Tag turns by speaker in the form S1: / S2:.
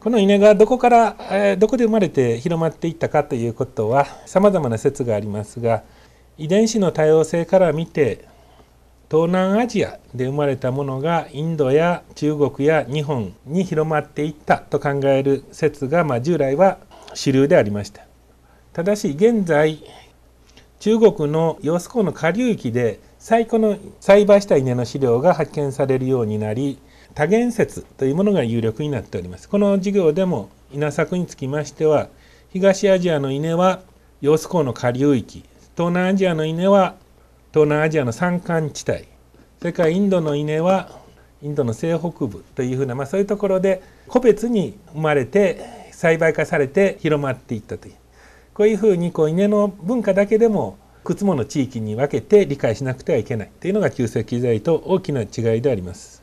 S1: この稲がどこから、えどこで生まれて広まっていったかということは様々な説がありますが遺伝子の多様性から見て東南アジアで生まれたものがインドや中国や日本に広まっていったと考える説が、まあ、従来は主流でありましたただし現在中国のヨス湖の下流域で最古の栽培した稲の資料が発見されるようになり多元説というものが有力になっております。この授業でも稲作につきましては東アジアの稲は揚子港の下流域東南アジアの稲は東南アジアの山間地帯それからインドの稲はインドの西北部というふうな、まあ、そういうところで個別に生まれて栽培化されて広まっていったというこういうふうにこう稲の文化だけでも靴もの地域に分けて理解しなくてはいけないというのが旧石器時代と大きな違いであります。